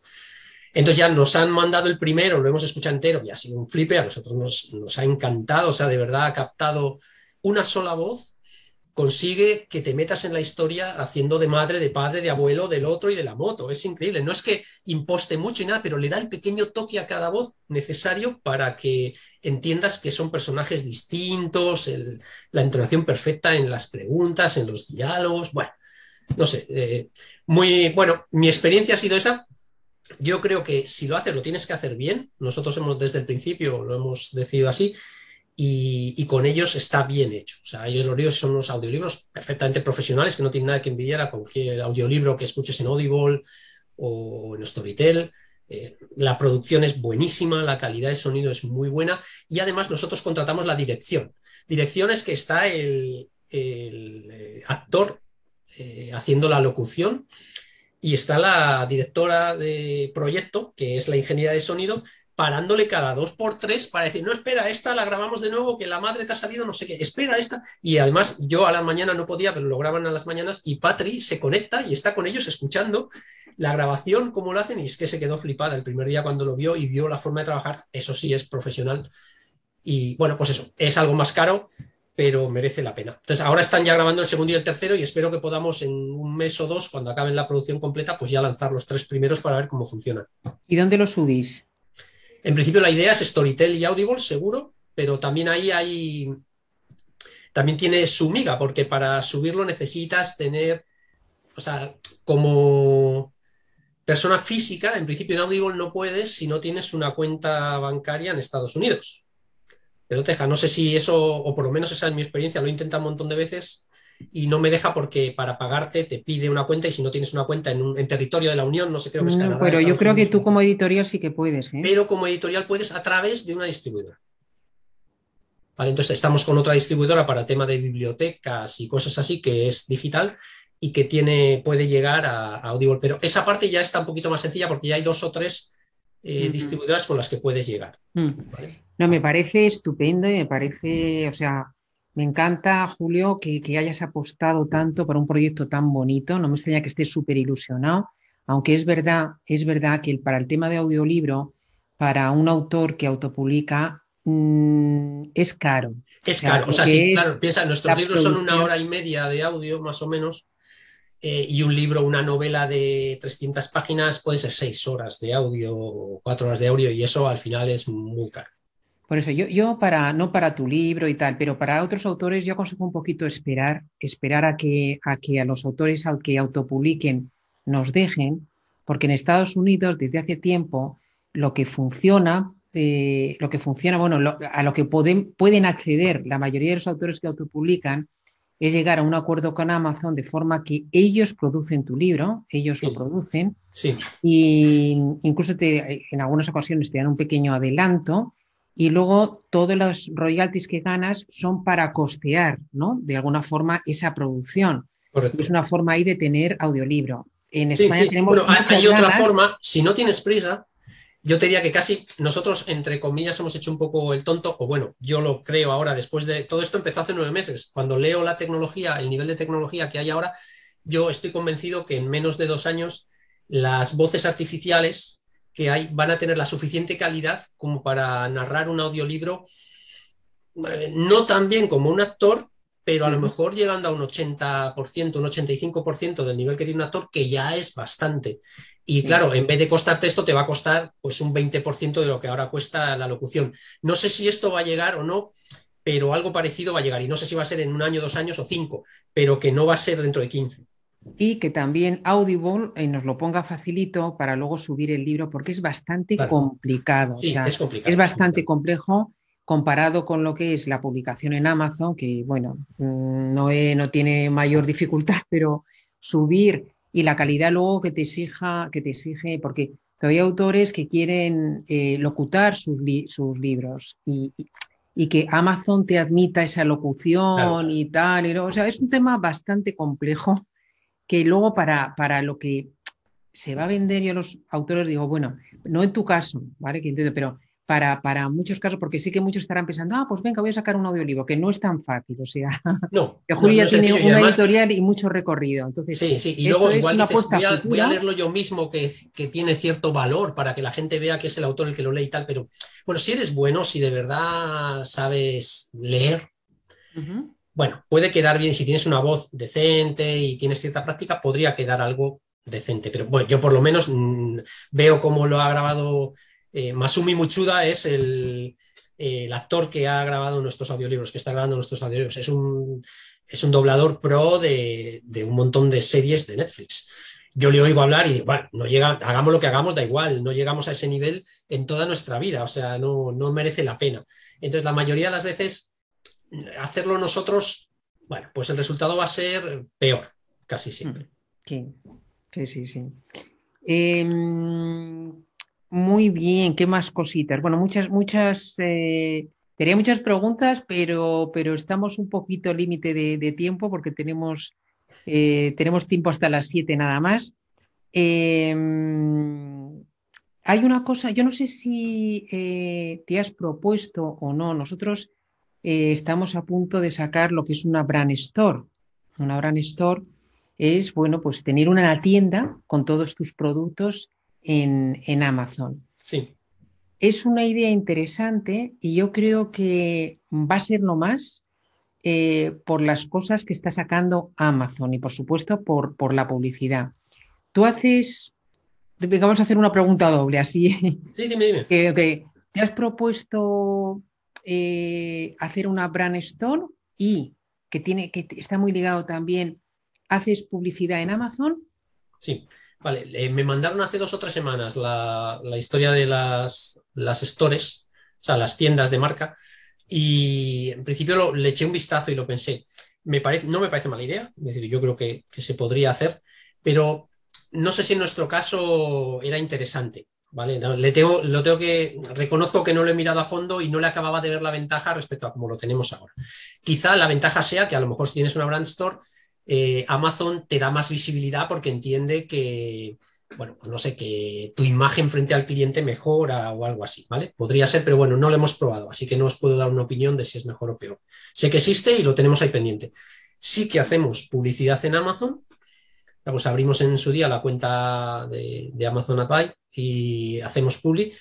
Entonces ya nos han mandado el primero, lo hemos escuchado entero y ha sido un flipe, a nosotros nos, ha encantado, o sea, de verdad ha captado una sola voz, consigue que te metas en la historia haciendo de madre, de padre, de abuelo, del otro y de la moto. Es increíble. No es que imposte mucho y nada, pero le da el pequeño toque a cada voz necesario para que entiendas que son personajes distintos, la entonación perfecta en las preguntas, en los diálogos. Bueno, no sé. Eh, muy bueno, mi experiencia ha sido esa yo creo que si lo haces, lo tienes que hacer bien. Nosotros hemos desde el principio lo hemos decidido así. Y, con ellos está bien hecho. O sea, ellos los son unos audiolibros perfectamente profesionales que no tienen nada que envidiar a cualquier audiolibro que escuches en Audible o en Storytel. Eh, la producción es buenísima, la calidad de sonido es muy buena y además nosotros contratamos la dirección. Dirección es que está el, eh, actor eh, haciendo la locución y está la directora de proyecto, que es la ingeniera de sonido, parándole cada dos por tres para decir, no, espera, esta la grabamos de nuevo, que la madre te ha salido, no sé qué, espera esta. Y además yo a la mañana no podía, pero lo graban a las mañanas y Patri se conecta y está con ellos escuchando la grabación, cómo lo hacen, y es que se quedó flipada el primer día cuando lo vio y vio la forma de trabajar, eso sí es profesional. Y bueno, pues eso, es algo más caro, pero merece la pena. Entonces, ahora están ya grabando el segundo y el tercero y espero que podamos en un mes o dos, cuando acaben la producción completa, pues ya lanzar los tres primeros para ver cómo funcionan. ¿Y dónde los subís? En principio la idea es Storytel y Audible, seguro, pero también ahí hay... También tiene su miga, porque para subirlo necesitas tener, o sea, como persona física, en principio en Audible no puedes si no tienes una cuenta bancaria en Estados Unidos. Pero teja No sé si eso, o por lo menos esa es mi experiencia, lo he intentado un montón de veces y no me deja porque para pagarte te pide una cuenta y si no tienes una cuenta en, un, territorio de la Unión, no sé, creo que es mm, Pero yo creo que tú como editorial sí que puedes. ¿eh? Pero como editorial puedes a través de una distribuidora. Vale, entonces estamos con otra distribuidora para el tema de bibliotecas y cosas así que es digital y que tiene, puede llegar a, Audible. Pero esa parte ya está un poquito más sencilla porque ya hay dos o tres eh, distribuidoras con las que puedes llegar. Mm. ¿vale? No, me parece estupendo y me parece, o sea, me encanta, Julio, que, hayas apostado tanto para un proyecto tan bonito. No me extraña que estés súper ilusionado, aunque es verdad, es verdad que para el tema de audiolibro, para un autor que autopublica, mm, es caro. Es caro, o sea, sí, claro, piensa, nuestros libros son una hora y media de audio, más o menos, eh, y un libro, una novela de 300 páginas, puede ser seis horas de audio o cuatro horas de audio, y eso al final es muy caro. Por eso yo, yo para, no para tu libro y tal, pero para otros autores yo consigo un poquito esperar, esperar a que a, que a los autores al que autopubliquen nos dejen, porque en Estados Unidos desde hace tiempo lo que funciona, eh, lo que funciona, bueno, a lo que pueden, pueden acceder la mayoría de los autores que autopublican es llegar a un acuerdo con Amazon de forma que ellos producen tu libro, ellos lo producen, sí. y incluso te, en algunas ocasiones te dan un pequeño adelanto, y luego todos los royalties que ganas son para costear, ¿no? De alguna forma esa producción. Es una forma ahí de tener audiolibro. En España tenemos. hay, otra forma, si no tienes prisa, yo te diría que casi nosotros, entre comillas, hemos hecho un poco el tonto, o bueno, yo lo creo ahora, después de todo esto empezó hace nueve meses. Cuando leo la tecnología, el nivel de tecnología que hay ahora, yo estoy convencido que en menos de dos años las voces artificiales que van a tener la suficiente calidad como para narrar un audiolibro eh, no tan bien como un actor, pero a lo mejor llegando a un 80%, un 85% del nivel que tiene un actor, que ya es bastante. Y claro, en vez de costarte esto, te va a costar pues un 20% de lo que ahora cuesta la locución. No sé si esto va a llegar o no, pero algo parecido va a llegar. Y no sé si va a ser en un año, dos años o cinco, pero que no va a ser dentro de 15 y que también Audible eh, nos lo ponga facilito para luego subir el libro, porque es bastante complicado. es, bastante complejo comparado con lo que es la publicación en Amazon, que bueno, mm, no, no tiene mayor dificultad, pero subir y la calidad luego que te exija, que te exige, porque todavía hay autores que quieren eh, locutar sus, sus libros y, y, que Amazon te admita esa locución y tal. Y, o sea, es un tema bastante complejo que luego para, para lo que se va a vender, yo a los autores digo, bueno, no en tu caso, ¿vale? Que entiendo, pero para, para, muchos casos, porque sí que muchos estarán pensando, ah, pues venga, voy a sacar un audiolibro, que no es tan fácil, o sea, no, que tiene un editorial y mucho recorrido. Entonces, sí, sí, y luego igual dices, voy, a, leerlo yo mismo, que, que, tiene cierto valor para que la gente vea que es el autor el que lo lee y tal, pero bueno, si eres bueno, si de verdad sabes leer, bueno, puede quedar bien si tienes una voz decente y tienes cierta práctica, podría quedar algo decente. Pero bueno, yo por lo menos mm, veo cómo lo ha grabado eh, Masumi Muchuda, es el, actor que ha grabado nuestros audiolibros, que está grabando nuestros audiolibros. Es un, es un doblador pro de, un montón de series de Netflix. Yo le oigo hablar y digo, bueno, no llega, hagamos lo que hagamos, da igual, no llegamos a ese nivel en toda nuestra vida, o sea, no merece la pena. Entonces, la mayoría de las veces hacerlo nosotros, bueno, pues el resultado va a ser peor, casi siempre. Mm. Sí, sí, sí. Em, muy bien, ¿qué más cositas? Bueno, muchas, muchas, eh, tenía muchas preguntas, pero, pero estamos un poquito límite de, tiempo porque tenemos, eh, tenemos tiempo hasta las 7 nada más. Em, hay una cosa, yo no sé si eh, te has propuesto o no, nosotros eh, estamos a punto de sacar lo que es una brand store. Una brand store es, bueno, pues tener una tienda con todos tus productos en, Amazon. Sí. Es una idea interesante y yo creo que va a ser lo más eh, por las cosas que está sacando Amazon y por supuesto por, por la publicidad. Tú haces, vamos a hacer una pregunta doble, así. Sí, dime, dime. ¿Te has propuesto eh, hacer una brand store y que, tiene, que está muy ligado también, ¿haces publicidad en Amazon? Sí, vale. Eh, me mandaron hace dos o tres semanas la, historia de las, las stores, o sea, las tiendas de marca, y en principio le eché un vistazo y lo pensé. Me parece, no me parece mala idea, es decir, yo creo que se podría hacer, pero no sé si en nuestro caso era interesante. Vale, le tengo, lo tengo que. Reconozco que no lo he mirado a fondo y no le acababa de ver la ventaja respecto a como lo tenemos ahora. Quizá la ventaja sea que a lo mejor si tienes una brand store, eh, Amazon te da más visibilidad porque entiende que, bueno, pues no sé, que tu imagen frente al cliente mejora o algo así, ¿vale? Podría ser, pero bueno, no lo hemos probado, así que no os puedo dar una opinión de si es mejor o peor. Sé que existe y lo tenemos ahí pendiente. Sí que hacemos publicidad en Amazon, pues abrimos en su día la cuenta de, Amazon Apply y hacemos public.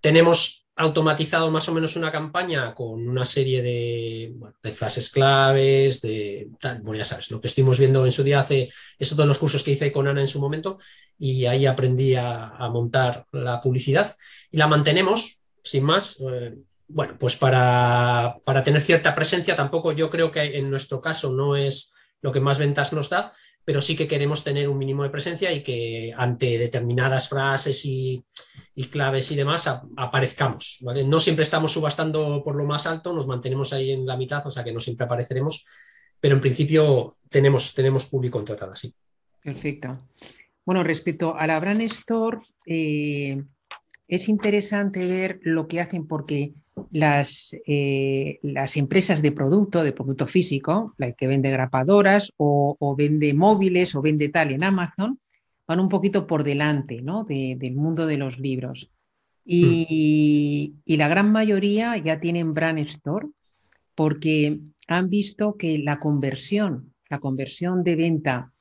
Tenemos automatizado más o menos una campaña con una serie de, frases claves, de tal, bueno, ya sabes, lo que estuvimos viendo en su día hace, eso todos los cursos que hice con Ana en su momento, y ahí aprendí a, montar la publicidad y la mantenemos, sin más, eh, bueno, pues para, para tener cierta presencia, tampoco yo creo que en nuestro caso no es lo que más ventas nos da, pero sí que queremos tener un mínimo de presencia y que ante determinadas frases y, claves y demás aparezcamos. ¿vale? No siempre estamos subastando por lo más alto, nos mantenemos ahí en la mitad, o sea que no siempre apareceremos, pero en principio tenemos, tenemos público contratado, sí. Perfecto. Bueno, respecto a la Brand Store, eh, es interesante ver lo que hacen porque las, eh, las empresas de producto, de producto físico, la que vende grapadoras o, vende móviles o vende tal en Amazon, van un poquito por delante ¿no? del mundo de los libros. Mm. Y, la gran mayoría ya tienen brand store porque han visto que la conversión, la conversión de venta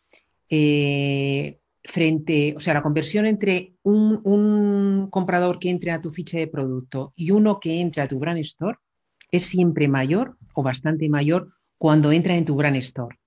eh, frente, o sea, la conversión entre un, comprador que entra a tu ficha de producto y uno que entra a tu gran store es siempre mayor o bastante mayor cuando entra en tu gran store.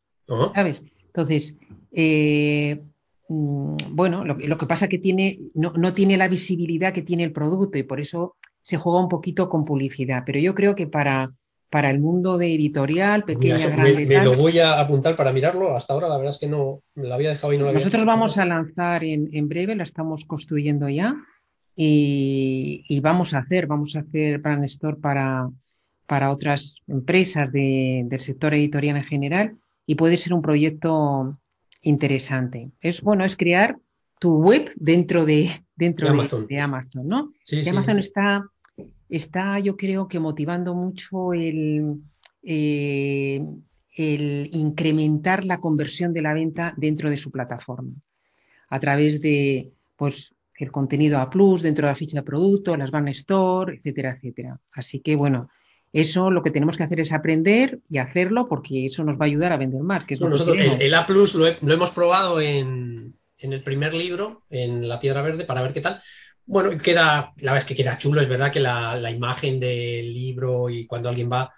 ¿Sabes? Entonces, eh, mm, bueno, lo, que pasa es que tiene, no, tiene la visibilidad que tiene el producto y por eso se juega un poquito con publicidad. Pero yo creo que para, para el mundo de editorial, pequeña, me, lo voy a apuntar para mirarlo. Hasta ahora, la verdad es que no la había dejado y no la había Nosotros vamos a lanzar en, breve, la estamos construyendo ya y, vamos a hacer, vamos a hacer Plan Store para, para otras empresas del sector editorial en general y puede ser un proyecto interesante. Es bueno, es crear tu web dentro de, dentro de Amazon. ¿no? Amazon está está yo creo que motivando mucho eh, el, incrementar la conversión de la venta dentro de su plataforma, a través de pues, el contenido A Plus dentro de la ficha de producto, las Van Store, etcétera, etcétera. Así que bueno, eso lo que tenemos que hacer es aprender y hacerlo porque eso nos va a ayudar a vender más. el, A Plus lo, hemos probado en, en, el primer libro, en La Piedra Verde, para ver qué tal. Bueno, queda, la verdad es que queda chulo, es verdad que la, imagen del libro y cuando alguien va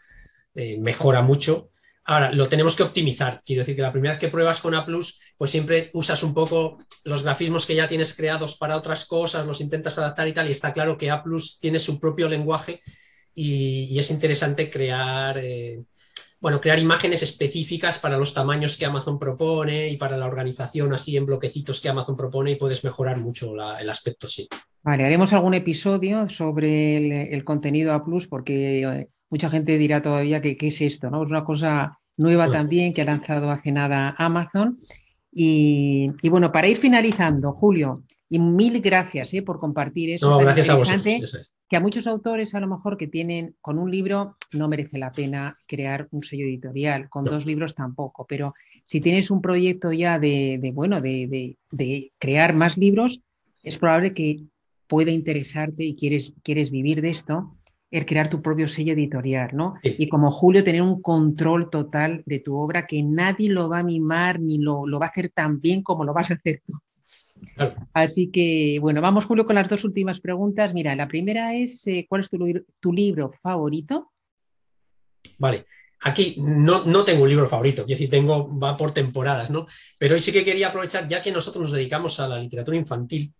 eh, mejora mucho. Ahora, lo tenemos que optimizar. Quiero decir que la primera vez que pruebas con A, pues siempre usas un poco los grafismos que ya tienes creados para otras cosas, los intentas adaptar y tal. Y está claro que A tiene su propio lenguaje y, es interesante crear eh, bueno, crear imágenes específicas para los tamaños que Amazon propone y para la organización así en bloquecitos que Amazon propone y puedes mejorar mucho el aspecto sí. Vale, haremos algún episodio sobre el, contenido A Plus porque eh, mucha gente dirá todavía que qué es esto, ¿no? Es una cosa nueva también que ha lanzado hace nada Amazon. Y, bueno, para ir finalizando, Julio, y mil gracias eh, por compartir eso. No, gracias a vosotros que a muchos autores a lo mejor que tienen con un libro no merece la pena crear un sello editorial, con dos libros tampoco, pero si tienes un proyecto ya de, bueno, de, de, crear más libros, es probable que pueda interesarte y quieres, quieres vivir de esto, el crear tu propio sello editorial, ¿no? Y como Julio, tener un control total de tu obra que nadie lo va a mimar ni lo, lo va a hacer tan bien como lo vas a hacer tú. Así que, bueno, vamos, Julio, con las dos últimas preguntas. Mira, la primera es, eh, ¿cuál es tu, libro favorito? Vale, aquí no, tengo un libro favorito, es decir, tengo, va por temporadas, ¿no? Pero hoy sí que quería aprovechar, ya que nosotros nos dedicamos a la literatura infantil,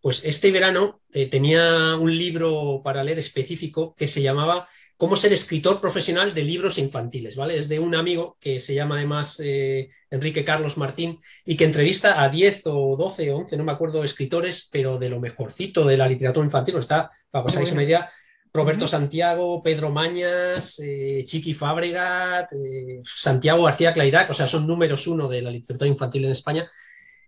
pues este verano eh, tenía un libro para leer específico que se llamaba cómo ser escritor profesional de libros infantiles, ¿vale? Es de un amigo que se llama además eh, Enrique Carlos Martín y que entrevista a 10 o 12 o 11, no me acuerdo, escritores, pero de lo mejorcito de la literatura infantil, está, para hagáis una idea, Roberto Santiago, Pedro Mañas, eh, Chiqui Fábregat, eh, Santiago García Clairac, o sea, son números uno de la literatura infantil en España.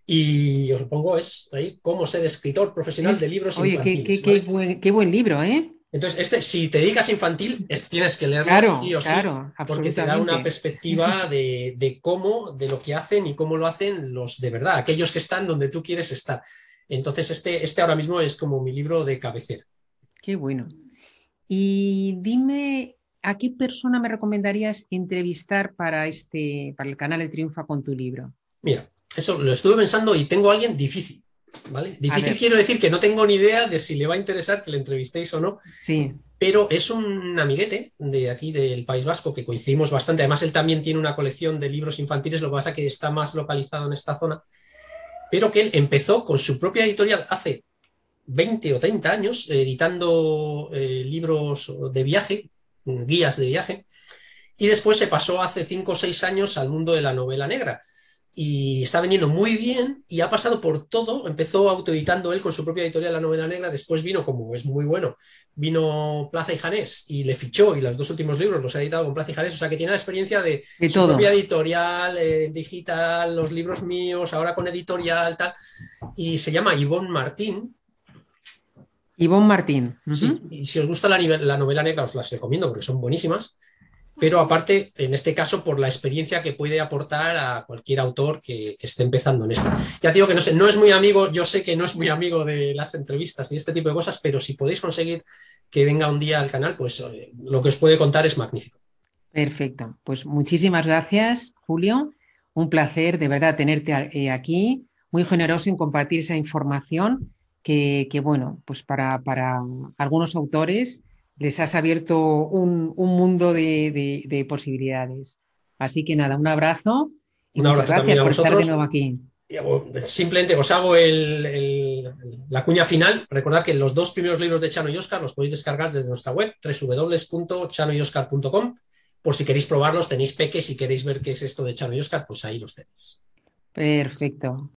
Y os pongo es ahí, cómo ser escritor profesional de libros infantiles. Qué, qué buen libro, ¿eh? Entonces, este, si te digas infantil, tienes que leerlo claro, porque te da una perspectiva de, cómo, de lo que hacen y cómo lo hacen los de verdad, aquellos que están donde tú quieres estar. Entonces, este, este ahora mismo es como mi libro de cabecera. Qué bueno. Y dime, ¿a qué persona me recomendarías entrevistar para, este, para el canal de Triunfa con tu libro? Mira, eso lo estuve pensando y tengo a alguien difícil. Difícil quiero decir que no tengo ni idea de si le va a interesar que le entrevistéis o no. Pero es un amiguete de aquí del País Vasco que coincidimos bastante. Además, él también tiene una colección de libros infantiles, lo que pasa es que está más localizado en esta zona. Pero que él empezó con su propia editorial hace 20 o 30 años, editando eh, libros de viaje, guías de viaje. Y después se pasó hace 5 o 6 años al mundo de la novela negra y está vendiendo muy bien y ha pasado por todo. Empezó autoeditando él con su propia editorial La Novela Negra, después vino, como es muy bueno, vino Plaza y Janés y le fichó y los dos últimos libros los ha editado con Plaza y Janés, o sea que tiene la experiencia de, su propia editorial, eh, digital, los libros míos, ahora con editorial, tal. Y se llama Ivonne Martín, Ivonne Martín. y si os gusta la, la, novela negra, os las recomiendo porque son buenísimas pero aparte, en este caso, por la experiencia que puede aportar a cualquier autor que, esté empezando en esto. Ya digo que no, sé, no es muy amigo, yo sé que no es muy amigo de las entrevistas y este tipo de cosas, pero si podéis conseguir que venga un día al canal, pues eh, lo que os puede contar es magnífico. Perfecto, pues muchísimas gracias, Julio. Un placer de verdad tenerte eh, aquí, muy generoso en compartir esa información que, bueno, pues para, para algunos autores les has abierto un, mundo de, posibilidades. Así que nada, un abrazo y un abrazo muchas gracias por estar de nuevo aquí. Simplemente os hago la cuña final. Recordad que los dos primeros libros de Chano y Oscar los podéis descargar desde nuestra web, www.chanoyoscar.com. Por si queréis probarlos, tenéis peques, si queréis ver qué es esto de Chano y Oscar, pues ahí los tenéis. Perfecto.